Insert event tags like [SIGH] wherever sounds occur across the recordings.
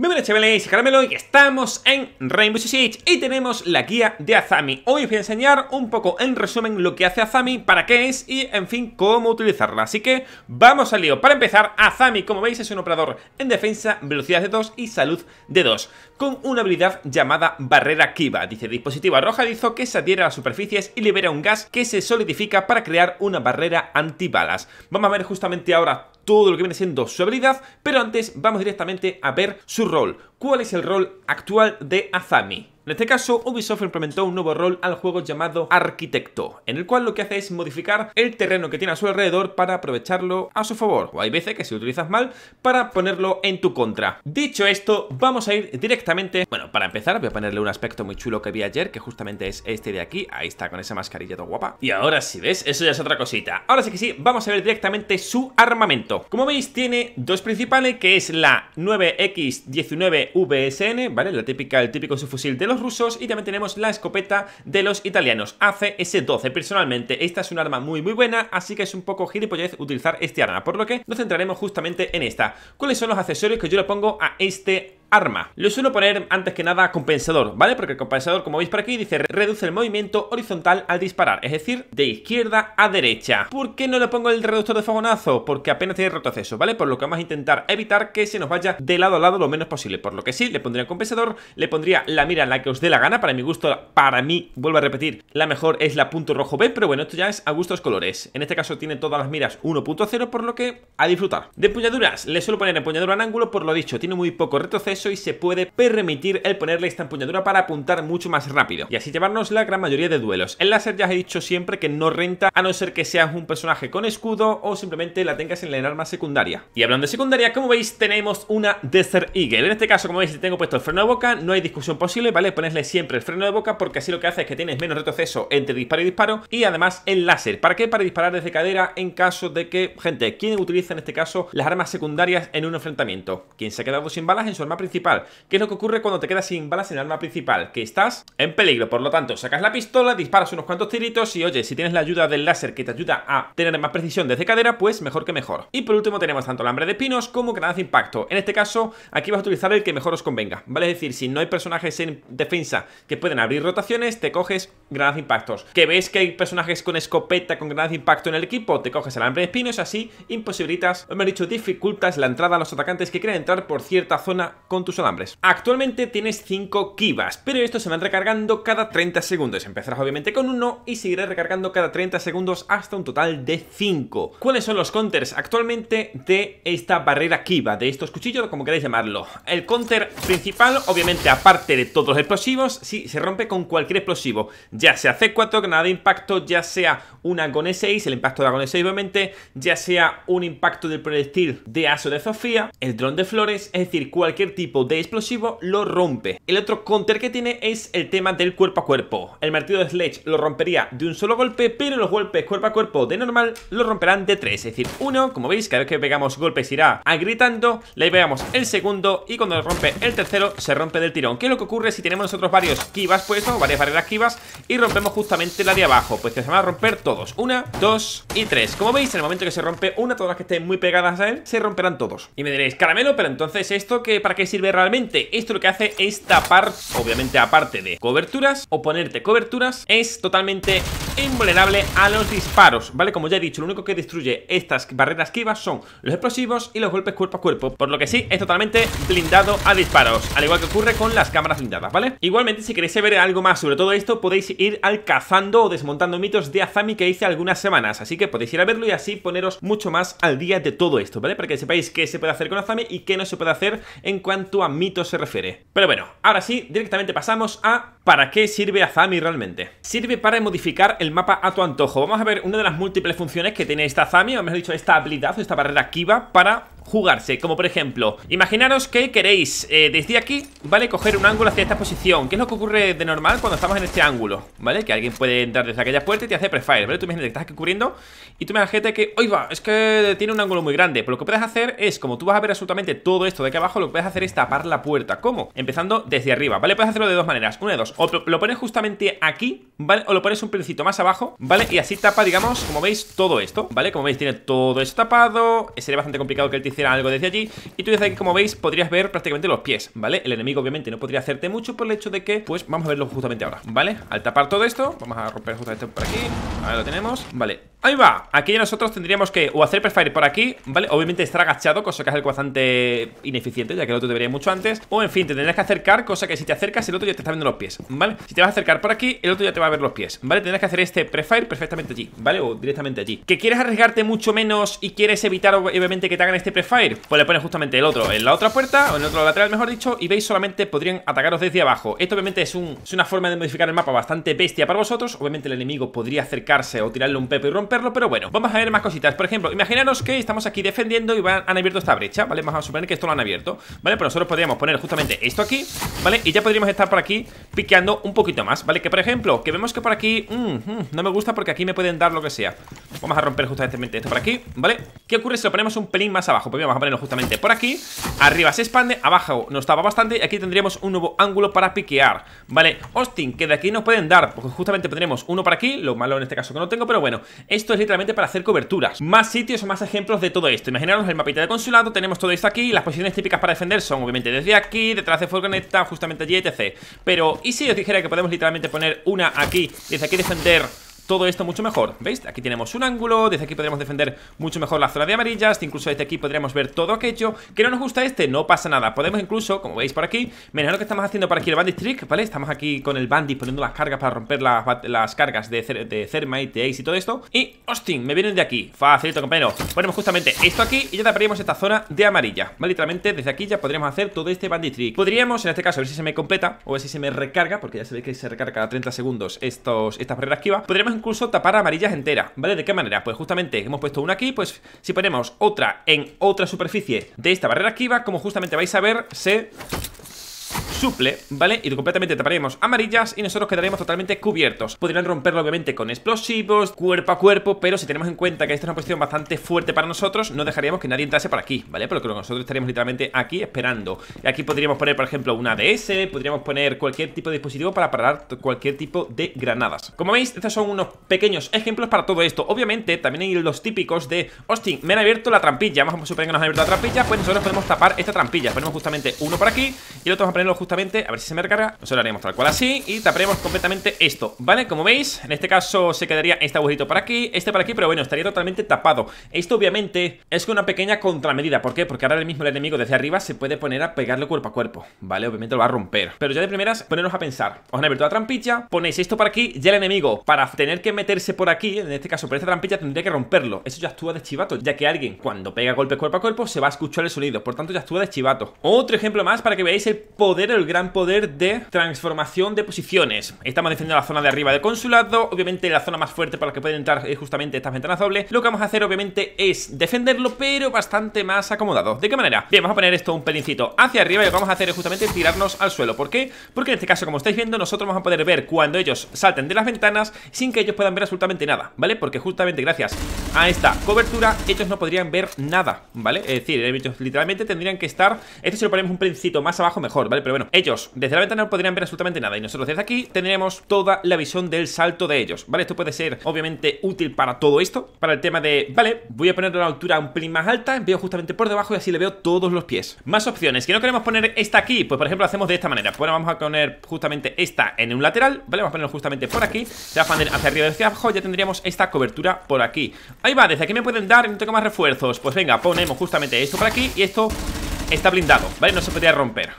Bienvenidos chavales, Caramelo y estamos en Rainbow Six Siege y tenemos la guía de Azami. Hoy os voy a enseñar un poco en resumen lo que hace Azami, para qué es y en fin cómo utilizarla. Así que vamos al lío. Para empezar, Azami como veis es un operador en defensa, velocidad de 2 y salud de 2, con una habilidad llamada barrera Kiva. Dice dispositivo arrojadizo que se adhiere a las superficies y libera un gas que se solidifica para crear una barrera antibalas. Vamos a ver justamente ahora todo lo que viene siendo su habilidad, pero antes vamos directamente a ver su rol cuál es el rol actual de Azami. En este caso, Ubisoft implementó un nuevo rol al juego llamado Arquitecto, en el cual lo que hace es modificar el terreno que tiene a su alrededor para aprovecharlo a su favor, o hay veces que si lo utilizas mal, para ponerlo en tu contra. Dicho esto, vamos a ir directamente... Bueno, para empezar voy a ponerle un aspecto muy chulo que vi ayer, que justamente es este de aquí, ahí está con esa mascarilla todo guapa. Y ahora si ¿ves? Eso ya es otra cosita. Ahora sí que sí, vamos a ver directamente su armamento. Como veis, tiene dos principales, que es la 9X19 VSN, ¿vale? La típica, el típico subfusil de los rusos y también tenemos la escopeta de los italianos, ACS-12. Personalmente, esta es un arma muy muy buena, así que es un poco gilipollez utilizar este arma, por lo que nos centraremos justamente en esta. ¿Cuáles son los accesorios que yo le pongo a este arma. Lo suelo poner antes que nada compensador, ¿vale? Porque el compensador, como veis por aquí, dice reduce el movimiento horizontal al disparar, es decir, de izquierda a derecha. ¿Por qué no le pongo el reductor de fogonazo? Porque apenas tiene retroceso, ¿vale? Por lo que vamos a intentar evitar que se nos vaya de lado a lado lo menos posible. Por lo que sí, le pondría el compensador, le pondría la mira en la que os dé la gana, para mi gusto, para mí, vuelvo a repetir, la mejor es la punto rojo B, pero bueno, esto ya es a gustos colores. En este caso tiene todas las miras 1.0, por lo que a disfrutar. De empuñaduras, le suelo poner empuñadura en ángulo, por lo dicho, tiene muy poco retroceso y se puede permitir el ponerle esta empuñadura para apuntar mucho más rápido y así llevarnos la gran mayoría de duelos. El láser ya os he dicho siempre que no renta a no ser que seas un personaje con escudo o simplemente la tengas en la arma secundaria. Y hablando de secundaria, como veis tenemos una Desert Eagle. En este caso, como veis, tengo puesto el freno de boca, no hay discusión posible, ¿vale? Ponerle siempre el freno de boca porque así lo que hace es que tienes menos retroceso entre disparo y disparo y además el láser. ¿Para qué? Para disparar desde cadera en caso de que, gente, ¿quién utiliza en este caso las armas secundarias en un enfrentamiento? quien se ha quedado sin balas en su arma principal? principal. ¿Qué es lo que ocurre cuando te quedas sin balas en el arma principal? Que estás en peligro, por lo tanto, sacas la pistola, disparas unos cuantos tiritos y oye, si tienes la ayuda del láser que te ayuda a tener más precisión desde cadera, pues mejor que mejor. Y por último tenemos tanto el hambre de pinos como granadas de impacto. En este caso, aquí vas a utilizar el que mejor os convenga, ¿vale? Es decir, si no hay personajes en defensa que pueden abrir rotaciones, te coges granadas de impactos. Que ves que hay personajes con escopeta, con granadas de impacto en el equipo, te coges alambre de espinos, así imposibilitas, o me dicho, dificultas la entrada a los atacantes que quieran entrar por cierta zona con tus alambres. Actualmente tienes 5 kivas pero estos se van recargando cada 30 segundos. Empezarás obviamente con uno y seguirás recargando cada 30 segundos hasta un total de 5. ¿Cuáles son los counters actualmente de esta barrera kiva? de estos cuchillos, como queráis llamarlo? El counter principal, obviamente aparte de todos los explosivos, sí, se rompe con cualquier explosivo ya sea C4, granada de impacto, ya sea una con 6 el impacto de la con 6 obviamente, ya sea un impacto del proyectil de Aso de Sofía, el dron de flores, es decir, cualquier tipo de explosivo lo rompe. El otro counter que tiene es el tema del cuerpo a cuerpo. El martillo de Sledge lo rompería de un solo golpe, pero los golpes cuerpo a cuerpo de normal lo romperán de tres, es decir, uno, como veis, cada vez que pegamos golpes irá agritando, le pegamos el segundo y cuando le rompe el tercero se rompe del tirón. ¿Qué es lo que ocurre si tenemos nosotros varios kivas puestos, varias barreras kivas y rompemos justamente la de abajo Pues que se van a romper todos, una, dos y tres Como veis, en el momento que se rompe una, todas las que estén muy pegadas a él, se romperán todos Y me diréis, caramelo, pero entonces esto qué ¿para qué sirve realmente? Esto lo que hace es tapar, obviamente aparte de coberturas o ponerte coberturas Es totalmente invulnerable a los disparos, ¿vale? Como ya he dicho, lo único que destruye estas barreras que son los explosivos y los golpes cuerpo a cuerpo Por lo que sí, es totalmente blindado a disparos Al igual que ocurre con las cámaras blindadas, ¿vale? Igualmente, si queréis ver algo más sobre todo esto, podéis ir cazando o desmontando mitos de Azami que hice algunas semanas, así que podéis ir a verlo y así poneros mucho más al día de todo esto, ¿vale? Para que sepáis qué se puede hacer con Azami y qué no se puede hacer en cuanto a mitos se refiere. Pero bueno, ahora sí, directamente pasamos a ¿para qué sirve Azami realmente? Sirve para modificar el mapa a tu antojo. Vamos a ver una de las múltiples funciones que tiene esta Azami, o mejor dicho, esta habilidad, esta barrera Kiva, para jugarse Como por ejemplo, imaginaros que queréis eh, desde aquí, ¿vale? Coger un ángulo hacia esta posición ¿Qué es lo que ocurre de normal cuando estamos en este ángulo? ¿Vale? Que alguien puede entrar desde aquella puerta y te hace prefire, ¿vale? Tú imagínate que estás aquí cubriendo y tú me das que, oiga, va, es que tiene un ángulo muy grande Pero pues lo que puedes hacer es, como tú vas a ver absolutamente todo esto de aquí abajo Lo que puedes hacer es tapar la puerta ¿Cómo? Empezando desde arriba, ¿vale? Puedes hacerlo de dos maneras Una de dos, o lo pones justamente aquí, ¿vale? O lo pones un pincito más abajo, ¿vale? Y así tapa, digamos, como veis, todo esto, ¿vale? Como veis, tiene todo esto tapado eh, Sería bastante complicado que el algo desde allí. Y tú desde aquí, como veis, podrías ver prácticamente los pies, ¿vale? El enemigo obviamente no podría hacerte mucho por el hecho de que, pues vamos a verlo justamente ahora, ¿vale? Al tapar todo esto, vamos a romper justamente por aquí, ahora lo tenemos, vale Ahí va, aquí nosotros tendríamos que o hacer prefire por aquí, ¿vale? Obviamente estar agachado, cosa que es algo bastante ineficiente, ya que el otro te vería mucho antes O en fin, te tendrás que acercar, cosa que si te acercas el otro ya te está viendo los pies, ¿vale? Si te vas a acercar por aquí, el otro ya te va a ver los pies, ¿vale? Tendrás que hacer este prefire perfectamente allí, ¿vale? O directamente allí ¿Que quieres arriesgarte mucho menos y quieres evitar obviamente que te hagan este prefire? Pues le pones justamente el otro en la otra puerta, o en el otro lateral mejor dicho Y veis solamente podrían atacaros desde abajo Esto obviamente es, es una forma de modificar el mapa bastante bestia para vosotros Obviamente el enemigo podría acercarse o tirarle un pepe y romper pero bueno Vamos a ver más cositas, por ejemplo, imaginaros que estamos aquí defendiendo y van, han abierto esta brecha, ¿vale? Vamos a suponer que esto lo han abierto, ¿vale? Pero nosotros podríamos poner justamente esto aquí, ¿vale? Y ya podríamos estar por aquí piqueando un poquito más, ¿vale? Que por ejemplo, que vemos que por aquí, mm, mm, no me gusta porque aquí me pueden dar lo que sea Vamos a romper justamente esto por aquí, ¿vale? ¿Qué ocurre si lo ponemos un pelín más abajo? Pues bien, vamos a ponerlo justamente por aquí Arriba se expande, abajo nos tapa bastante Y aquí tendríamos un nuevo ángulo para piquear, ¿vale? Austin, que de aquí nos pueden dar Porque justamente pondremos uno por aquí Lo malo en este caso que no tengo, pero bueno Esto es literalmente para hacer coberturas Más sitios, o más ejemplos de todo esto Imaginaros el mapita de consulado, tenemos todo esto aquí Las posiciones típicas para defender son obviamente desde aquí Detrás de furgoneta, justamente allí, etc Pero, ¿y si os dijera que podemos literalmente poner una aquí Desde aquí defender todo esto mucho mejor ¿Veis? Aquí tenemos un ángulo, desde aquí podríamos defender mucho mejor la zona de amarillas Incluso desde aquí podríamos ver todo aquello Que no nos gusta este, no pasa nada Podemos incluso, como veis por aquí, mirar lo que estamos haciendo para aquí el bandit trick, ¿vale? Estamos aquí con el bandit poniendo las cargas para romper las, cargas de, de Thermite, de Ace y todo esto Y, ¡hostia! me vienen de aquí, facilito compañero Ponemos justamente esto aquí y ya taparíamos esta zona de amarilla ¿Vale? Literalmente desde aquí ya podríamos hacer todo este bandit trick Podríamos, en este caso, a ver si se me completa o a ver si se me recarga Porque ya sabéis que se recarga cada 30 segundos estos, estas barreras esquiva Podríamos incluso tapar amarillas enteras, ¿vale? ¿De qué manera? Pues justamente hemos puesto una aquí, pues si ponemos otra en otra superficie de esta barrera esquiva, como justamente vais a ver, se suple, ¿vale? Y completamente taparemos amarillas y nosotros quedaríamos totalmente cubiertos. Podrían romperlo obviamente con explosivos, cuerpo a cuerpo, pero si tenemos en cuenta que esta es una posición bastante fuerte para nosotros, no dejaríamos que nadie entrase por aquí, ¿vale? que nosotros estaríamos literalmente aquí esperando. Y aquí podríamos poner, por ejemplo, una ADS, podríamos poner cualquier tipo de dispositivo para parar cualquier tipo de granadas. Como veis, estos son unos pequeños ejemplos para todo esto. Obviamente, también hay los típicos de, Austin, me han abierto la trampilla, vamos a suponer que nos han abierto la trampilla, pues nosotros podemos tapar esta trampilla. Ponemos justamente uno por aquí y el otro vamos a ponerlo justo justamente A ver si se me recarga nos lo haremos tal cual así Y taparemos completamente esto, ¿vale? Como veis, en este caso se quedaría este agujerito para aquí Este para aquí, pero bueno, estaría totalmente tapado Esto obviamente es una pequeña contramedida ¿Por qué? Porque ahora el mismo el enemigo desde arriba se puede poner a pegarle cuerpo a cuerpo ¿Vale? Obviamente lo va a romper Pero ya de primeras, Ponernos a pensar Os han abierto la trampilla Ponéis esto para aquí Ya el enemigo, para tener que meterse por aquí En este caso, por esta trampilla, tendría que romperlo Eso ya actúa de chivato Ya que alguien, cuando pega golpe cuerpo a cuerpo, se va a escuchar el sonido Por tanto, ya actúa de chivato Otro ejemplo más para que veáis el poder del el gran poder de transformación de posiciones. Estamos defendiendo la zona de arriba del consulado, obviamente la zona más fuerte para la que pueden entrar es justamente estas ventanas dobles. Lo que vamos a hacer obviamente es defenderlo, pero bastante más acomodado. ¿De qué manera? Bien, vamos a poner esto un pelincito hacia arriba y lo que vamos a hacer es justamente tirarnos al suelo. ¿Por qué? Porque en este caso, como estáis viendo, nosotros vamos a poder ver cuando ellos salten de las ventanas sin que ellos puedan ver absolutamente nada, ¿vale? Porque justamente gracias a esta cobertura, ellos no podrían ver nada, ¿vale? Es decir, ellos literalmente tendrían que estar Esto si lo ponemos un pincito más abajo mejor, ¿vale? Pero bueno, ellos desde la ventana no podrían ver absolutamente nada Y nosotros desde aquí tendríamos toda la visión del salto de ellos, ¿vale? Esto puede ser obviamente útil para todo esto Para el tema de, vale, voy a poner una altura un pelín más alta Veo justamente por debajo y así le veo todos los pies Más opciones, que no queremos poner esta aquí Pues por ejemplo hacemos de esta manera Bueno, vamos a poner justamente esta en un lateral, ¿vale? Vamos a ponerlo justamente por aquí Se va a hacia arriba y hacia abajo Ya tendríamos esta cobertura por aquí Ahí va, desde aquí me pueden dar y no tengo más refuerzos Pues venga, ponemos justamente esto por aquí Y esto está blindado, ¿vale? No se podría romper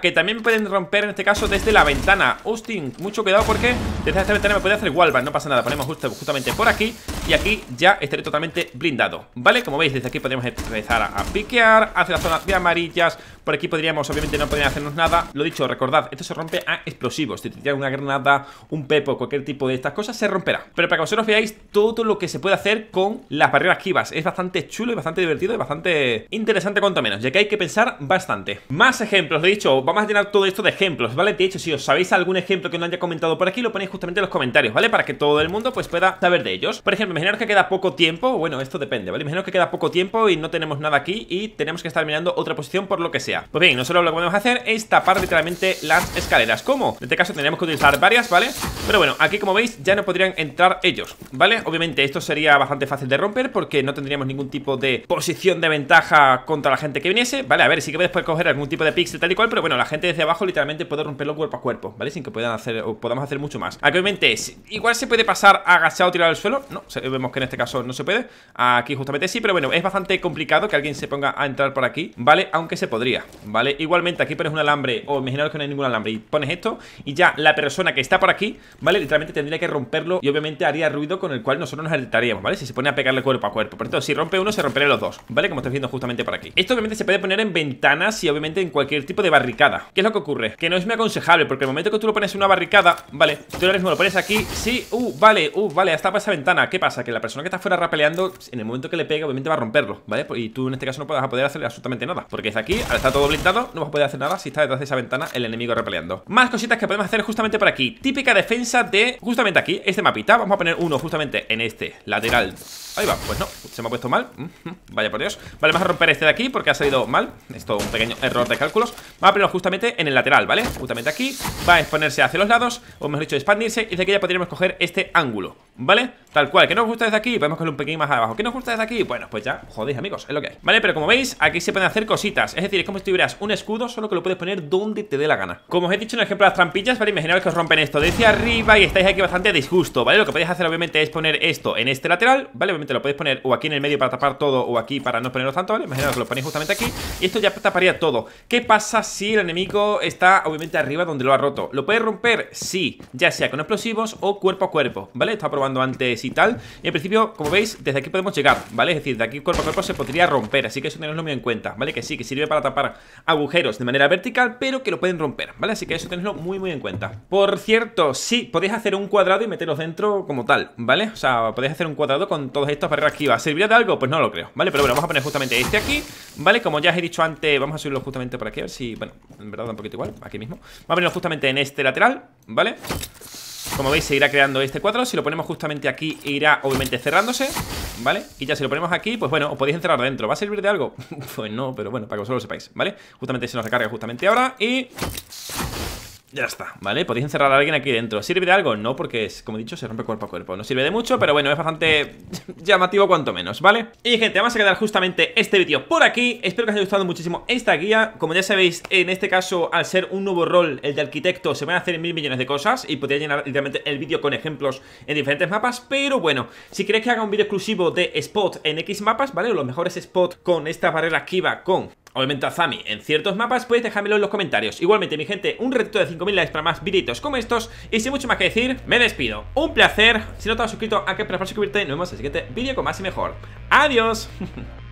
que también me pueden romper en este caso desde la ventana Austin, mucho cuidado porque desde esta ventana me puede hacer wallbang No pasa nada, ponemos justo, justamente por aquí Y aquí ya estaré totalmente blindado ¿Vale? Como veis, desde aquí podríamos empezar a, piquear Hacia la zona de amarillas Por aquí podríamos, obviamente no podrían hacernos nada Lo dicho, recordad, esto se rompe a explosivos Si tiran una granada, un pepo, cualquier tipo de estas cosas Se romperá Pero para que vosotros veáis todo lo que se puede hacer con las barreras Kivas. Es bastante chulo y bastante divertido y bastante interesante cuanto menos Ya que hay que pensar bastante Más ejemplos, lo dicho vamos a llenar todo esto de ejemplos, ¿vale? De hecho, si os sabéis algún ejemplo que no haya comentado por aquí, lo ponéis justamente en los comentarios, ¿vale? Para que todo el mundo pues pueda saber de ellos. Por ejemplo, imaginaos que queda poco tiempo, bueno, esto depende, ¿vale? Imaginaos que queda poco tiempo y no tenemos nada aquí y tenemos que estar mirando otra posición por lo que sea. Pues bien, nosotros lo que podemos hacer es tapar literalmente las escaleras. ¿Cómo? En este caso tendríamos que utilizar varias, ¿vale? Pero bueno, aquí como veis ya no podrían entrar ellos, ¿vale? Obviamente esto sería bastante fácil de romper porque no tendríamos ningún tipo de posición de ventaja contra la gente que viniese, ¿vale? A ver, si que puedes coger algún tipo de pixel tal y cual, pero bueno, la gente desde abajo literalmente puede romperlo cuerpo a cuerpo, ¿vale? Sin que puedan hacer, o podamos hacer mucho más. Aquí obviamente igual se puede pasar agachado, tirado al suelo, no, vemos que en este caso no se puede, aquí justamente sí, pero bueno, es bastante complicado que alguien se ponga a entrar por aquí, ¿vale? Aunque se podría, ¿vale? Igualmente aquí pones un alambre, o imaginaros que no hay ningún alambre, y pones esto, y ya la persona que está por aquí, ¿vale? Literalmente tendría que romperlo y obviamente haría ruido con el cual nosotros nos alertaríamos, ¿vale? Si se pone a pegarle cuerpo a cuerpo, por tanto si rompe uno se romperán los dos, ¿vale? Como estoy viendo justamente por aquí. Esto obviamente se puede poner en ventanas y obviamente en cualquier tipo de barricada ¿Qué es lo que ocurre? Que no es muy aconsejable Porque el momento que tú lo pones en una barricada Vale, tú ahora mismo lo pones aquí Sí, uh, vale, uh, vale, hasta para esa ventana ¿Qué pasa? Que la persona que está fuera rapeleando En el momento que le pega obviamente va a romperlo, ¿vale? Pues, y tú en este caso no vas a poder hacer absolutamente nada Porque es aquí, ahora está todo blindado No vas a poder hacer nada si está detrás de esa ventana el enemigo rapeleando. Más cositas que podemos hacer justamente por aquí Típica defensa de, justamente aquí, este mapita Vamos a poner uno justamente en este, lateral Ahí va, pues no, se me ha puesto mal Vaya por Dios Vale, vamos a romper este de aquí porque ha salido mal Esto un pequeño error de cálculos Va ah, a ponerlo justamente en el lateral, ¿vale? Justamente aquí, va a exponerse hacia los lados O mejor dicho, expandirse Y de aquí ya podríamos coger este ángulo, ¿vale? Tal cual, ¿qué nos gusta desde aquí? Podemos coger un pequeño más abajo ¿Qué nos gusta desde aquí? Bueno, pues ya, jodéis amigos, es lo que hay, Vale, pero como veis, aquí se pueden hacer cositas Es decir, es como si tuvieras un escudo, solo que lo puedes poner donde te dé la gana Como os he dicho en el ejemplo de las trampillas, ¿vale? Imaginaos que os rompen esto de arriba y estáis aquí bastante a disgusto, ¿vale? Lo que podéis hacer obviamente es poner esto en este lateral, ¿vale? Obviamente lo podéis poner o aquí en el medio para tapar todo o aquí para no ponerlo tanto, ¿vale? Imaginaos que lo ponéis justamente aquí Y esto ya taparía todo ¿Qué pasa si el enemigo está obviamente arriba donde lo ha roto? ¿Lo puede romper? Sí, ya sea con explosivos o cuerpo a cuerpo, ¿vale? Estaba probando antes y tal Y en principio, como veis, desde aquí podemos llegar, ¿vale? Es decir, de aquí cuerpo a cuerpo se podría romper Así que eso tenedlo muy en cuenta, ¿vale? Que sí, que sirve para tapar agujeros de manera vertical Pero que lo pueden romper, ¿vale? Así que eso tenedlo muy muy en cuenta Por cierto, sí, podéis hacer un cuadrado y meteros dentro como tal, ¿vale? O sea, podéis hacer un cuadrado con todas estas barreras aquí va de algo? Pues no lo creo, ¿vale? Pero bueno, vamos a poner justamente este aquí, ¿vale? Como ya os he dicho antes, vamos a subirlo justamente por aquí A ver si, bueno, en verdad da un poquito igual, aquí mismo Vamos a ponerlo justamente en este lateral, ¿vale? Como veis se irá creando este cuadro Si lo ponemos justamente aquí irá obviamente cerrándose ¿Vale? Y ya si lo ponemos aquí, pues bueno, os podéis encerrar dentro ¿Va a servir de algo? [LAUGHS] pues no, pero bueno, para que vosotros lo sepáis ¿Vale? Justamente se nos recarga justamente ahora Y ya está, ¿vale? Podéis encerrar a alguien aquí dentro ¿Sirve de algo? No, porque es, como he dicho, se rompe cuerpo a cuerpo No sirve de mucho, pero bueno, es bastante [LAUGHS] llamativo cuanto menos, ¿vale? Y gente, vamos a quedar justamente este vídeo por aquí Espero que os haya gustado muchísimo esta guía Como ya sabéis, en este caso, al ser un nuevo rol El de arquitecto, se van a hacer mil millones de cosas Y podría llenar literalmente el vídeo con ejemplos En diferentes mapas, pero bueno Si queréis que haga un vídeo exclusivo de spot en X mapas, ¿vale? O los mejores spot con esta barrera que iba con obviamente a Zami en ciertos mapas, Puedes dejármelo en los comentarios. Igualmente, mi gente, un reto de 5.000 likes para más videitos como estos. Y sin mucho más que decir, me despido. Un placer. Si no te has suscrito, a que para suscribirte. Nos vemos en el siguiente vídeo con más y mejor. ¡Adiós! [LAUGHS]